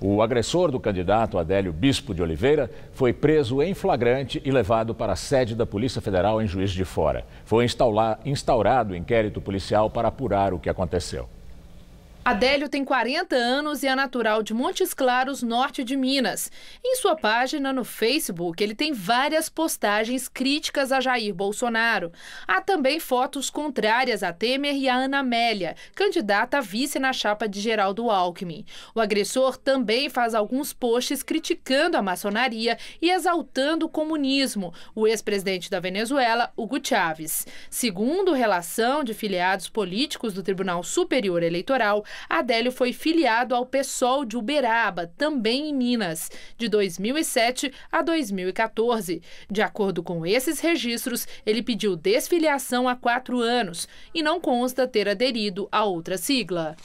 O agressor do candidato Adélio Bispo de Oliveira foi preso em flagrante e levado para a sede da Polícia Federal em Juiz de Fora. Foi instaurado inquérito policial para apurar o que aconteceu. Adélio tem 40 anos e é natural de Montes Claros, norte de Minas. Em sua página no Facebook, ele tem várias postagens críticas a Jair Bolsonaro. Há também fotos contrárias a Temer e a Ana Amélia, candidata a vice na chapa de Geraldo Alckmin. O agressor também faz alguns posts criticando a maçonaria e exaltando o comunismo, o ex-presidente da Venezuela, Hugo Chávez. Segundo relação de filiados políticos do Tribunal Superior Eleitoral, Adélio foi filiado ao PSOL de Uberaba, também em Minas, de 2007 a 2014. De acordo com esses registros, ele pediu desfiliação há quatro anos e não consta ter aderido a outra sigla.